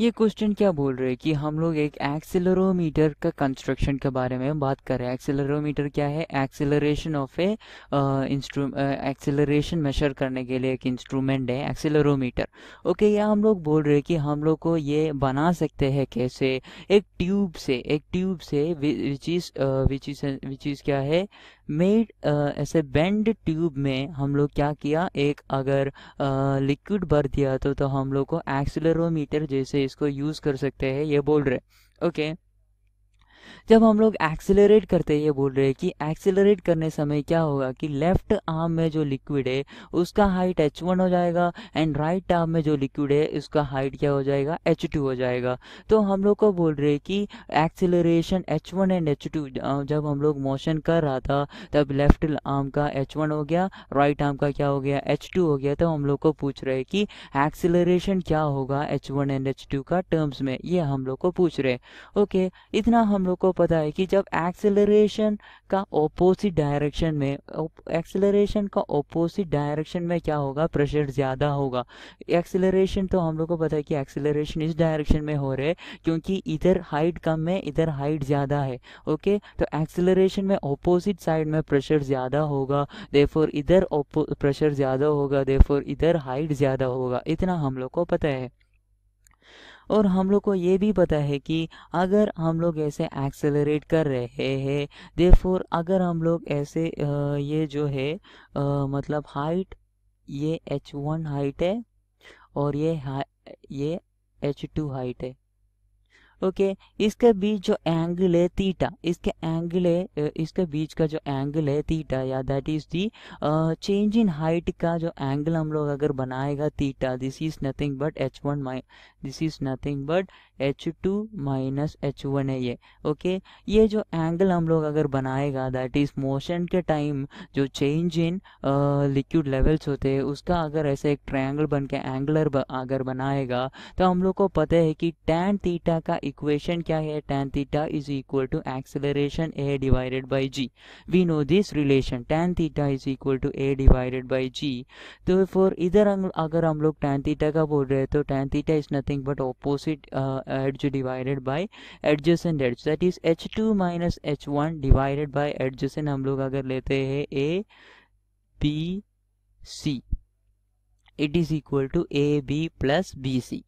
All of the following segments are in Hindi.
ये क्वेश्चन क्या बोल रहे हैं कि हम लोग एक एक्सेलरोमीटर का कंस्ट्रक्शन के बारे में बात कर रहे हैं एक्सेलरोमीटर क्या है acceleration of a acceleration measure करने के लिए एक इंस्ट्रूमेंट है एक्सेलरोमीटर ओके okay, ये हम लोग बोल रहे हैं कि हम लोग को ये बना सकते हैं कैसे एक ट्यूब से एक ट्यूब से which is which is which is क्या है मेड uh, ऐसे बेंड ट्यूब में हम लोग क्या किया एक अगर लिक्विड uh, भर दिया तो तो हम लोग को एक्सलरोमीटर जैसे इसको यूज़ कर सकते हैं ये बोल रहे ओके okay. जब हम लोग एक्सेलरेट करते ये बोल रहे हैं कि एक्सेलरेट करने समय क्या होगा कि लेफ्ट आर्म में जो लिक्विड है उसका हाइट एच वन हो जाएगा एंड राइट आर्म में जो लिक्विड है उसका हाइट क्या हो जाएगा एच टू हो जाएगा तो हम लोग को बोल रहे कि acceleration H one and H two जब हम लोग मोशन कर रहा था तब लेफ्ट आर्म का एच वन हो गया राइट आर्म का क्या हो गया एच टू हो गया तो हम लोग को पूछ रहे कि एक्सेलरेशन क्या होगा H one and H two का टर्म्स में ये हम लोग को पूछ रहे ओके इतना हम लोग दोनों को पता है कि जब एक्सेलरेशन का ओपोजिट डायरेक्शन में एक्सेलरेशन का ओपोजिट डायरेक्शन में क्या होगा प्रेशर ज़्यादा होगा एक्सेलरेशन तो हम लोग को पता है कि एक्सेलरेशन इस डायरेक्शन में हो रहे क्योंकि इधर हाइट कम है इधर हाइट ज़्यादा है ओके तो एक्सेलरेशन में ओपोजिट साइड में प्रेशर ज़्यादा होगा दे इधर प्रेशर ज़्यादा होगा दे इधर हाइट ज़्यादा होगा इतना हम लोग को पता है और हम लोग को ये भी पता है कि अगर हम लोग ऐसे एक्सेलरेट कर रहे हैं दे अगर हम लोग ऐसे ये जो है मतलब हाइट ये एच वन हाइट है और ये ये एच टू हाइट है ओके इसके बीच जो एंगल है थीटा इसके एंगल है इसके बीच का जो एंगल है थीटा या that is the change in height का जो एंगल हम लोग अगर बनाएगा theta this is nothing but H one this is nothing but H two minus H one है ये ओके ये जो एंगल हम लोग अगर बनाएगा दैट इज मोशन के टाइम जो चेंज इन लिक्विड लेवल्स होते हैं उसका अगर ऐसे एक ट्रायंगल बन के एंगलर अगर बनाएगा तो हम लोग को पता है कि टैन थीटा का इक्वेशन क्या है tan theta is equal to acceleration a divided by g. We know this relation tan theta is equal to a divided by g. तो फॉर इधर अगर हम लोग tan theta का बोल रहे हैं तो tan theta is nothing but opposite uh, edge divided by adjacent edge. That is h2 minus h1 divided by adjacent हम लोग अगर लेते हैं a b c. It is equal to a b plus b c.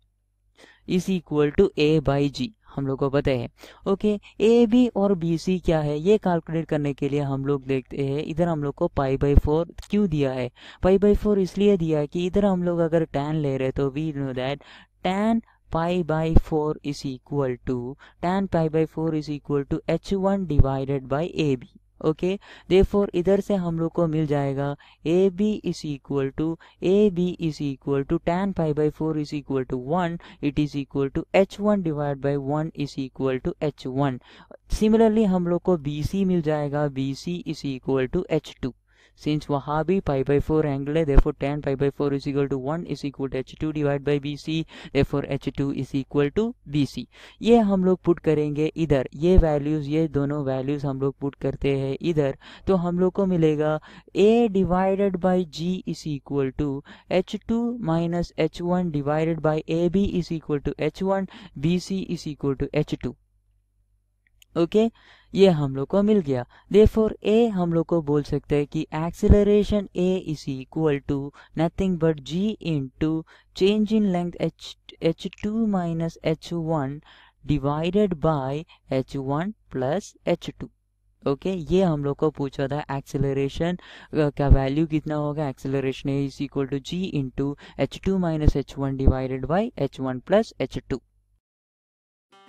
Is equal to A by G हम लोग को पता है ओके ए बी और बी सी क्या है ये कैलकुलेट करने के लिए हम लोग देखते हैं इधर हम लोग को पाई बाई फोर क्यों दिया है पाई बाई फोर इसलिए दिया है कि इधर हम लोग अगर टेन ले रहे तो we know that tan pi by four is equal to tan pi by four is equal to H one divided by A B okay therefore इधर से हम लोग को मिल जाएगा A B is equal to A B is equal to tan five by four is equal to one it is equal to H one divide by one is equal to H one similarly हम लोग को बी सी मिल जाएगा B C is equal to H two Since Wahhabi pi by 4 angular, therefore tan pi by 4 is equal to 1 is equal to h2 divided by bc, therefore h2 is equal to bc. ये हम लोग पुट करेंगे इधर ये वैल्यूज ये दोनों वैल्यूज हम लोग पुट करते हैं इधर तो हम लोग को मिलेगा a divided by G is equal to H two minus H one divided by A B is equal to H one B C is equal to H two okay ये हम लोग को मिल गया दे फोर ए हम लोग को बोल सकते हैं कि acceleration A is equal to nothing but G into change in length H H two minus H one divided by H one plus H two okay okay, ये हम लोग को पूछा था एक्सेलरेशन का वैल्यू कितना होगा acceleration A is equal to G into H two minus H one divided by H one plus H to